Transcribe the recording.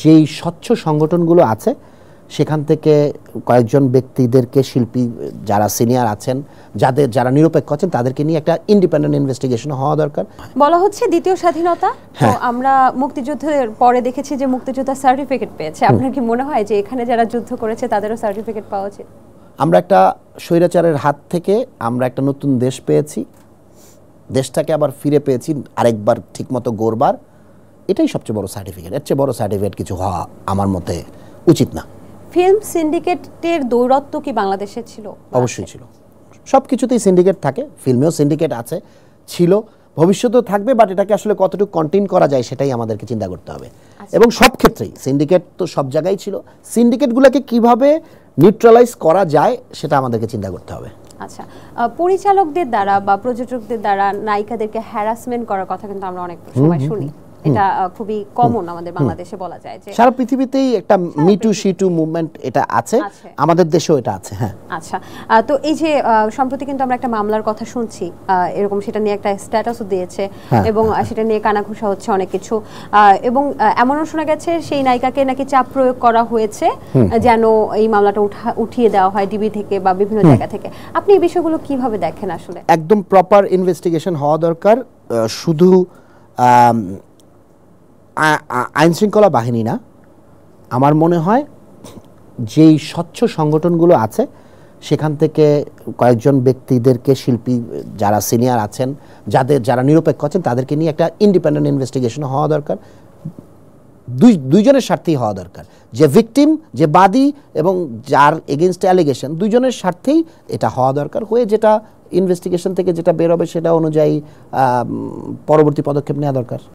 যেই স্বচ্ছ সংগঠনগুলো আছে সেখান থেকে কয়েকজন ব্যক্তিদেরকে শিল্পী যারা সিনিয়র আছেন যাদের যারা নিরপেক্ষ আছেন তাদেরকে নিয়ে একটা ইন্ডিপেন্ডেন্ট ইনভেস্টিগেশন হওয়া দরকার বলা হচ্ছে দ্বিতীয় স্বাধীনতা হ্যাঁ। আমরা মুক্তিযুদ্ধের পরে দেখেছি যে মুক্তিযোদ্ধা সার্টিফিকেট পেয়েছে আপনার কি মনে হয় যে এখানে যারা যুদ্ধ করেছে তাদেরও সার্টিফিকেট পাওয়া উচিত আমরা একটা স্বৈরাচারের হাত থেকে আমরা একটা নতুন দেশ পেয়েছি দেশটাকে আবার ফিরে পেয়েছি আরেকবার ঠিকমতো গোরবার এটাই সবচেয়ে বড় সার্টিফিকেট এর চেয়ে বড় সার্টিফিকেট কিছু হওয়া আমার মতে উচিত না ফিল্ম সিন্ডিকেটের দৌরত্ব কি বাংলাদেশে ছিল অবশ্যই ছিল সব কিছুতেই সিন্ডিকেট থাকে ফিল্মেও সিন্ডিকেট আছে ছিল ভবিষ্যতেও থাকবে বাট এটাকে আসলে কতটুকু কন্টেন করা যায় সেটাই আমাদেরকে চিন্তা করতে হবে আচ্ছা। এবং সব ক্ষেত্রেই সিন্ডিকেট তো সব জায়গায় ছিল সিন্ডিকেটগুলোকে কিভাবে নিউট্রালাইজ করা যায় সেটা আমাদেরকে চিন্তা করতে হবে আচ্ছা পরিচালকদের দ্বারা বা প্রযোজকদের দ্বারা নায়িকাদেরকে হ্যারাসমেন্ট করার কথা কিন্তু আমরা অনেক সময় শুনি এটা খুবই কমন আমাদের বাংলাদেশে বলা যায় যে সারা পৃথিবীতেই একটা মিটু শিটু মুভমেন্ট এটা আছে আমাদের দেশেও এটা আছে হ্যাঁ আচ্ছা তো এই যে সম্প্রতি কিন্তু আমরা একটা মামলার কথা শুনছি এরকম সেটা নিয়ে একটা স্ট্যাটাসও দিয়েছে হ্যাঁ, এবং হ্যাঁ। সেটা নিয়ে কানাঘুষা হচ্ছে অনেক কিছু এবং এমনও শোনা গেছে সেই নায়িকাকে নাকি চাপ প্রয়োগ করা হয়েছে যেন এই মামলাটা উঠিয়ে দেওয়া হয় ডিবি থেকে বা বিভিন্ন জায়গা থেকে আপনি এই বিষয়গুলো কিভাবে দেখেন আসলে একদম প্রপার ইনভেস্টিগেশন হওয়া দরকার শুধু আইনশৃঙ্খলা বাহিনী না আমার মনে হয় যেই স্বচ্ছ সংগঠনগুলো আছে সেখান থেকে কয়েকজন ব্যক্তিদেরকে শিল্পী যারা সিনিয়র আছেন যাদের যারা নিরপেক্ষ আছেন তাদেরকে নিয়ে একটা ইন্ডিপেন্ডেন্ট ইনভেস্টিগেশন হওয়া দরকার দুই দুইজনের স্বার্থেই হওয়া দরকার যে ভিকটিম যে বাদী এবং যার এগেনস্ট অ্যালিগেশন দুইজনের স্বার্থেই এটা হওয়া দরকার হয়ে যেটা ইনভেস্টিগেশন থেকে যেটা বেরোবে সেটা অনুযায়ী পরবর্তী পদক্ষেপ নেওয়া দরকার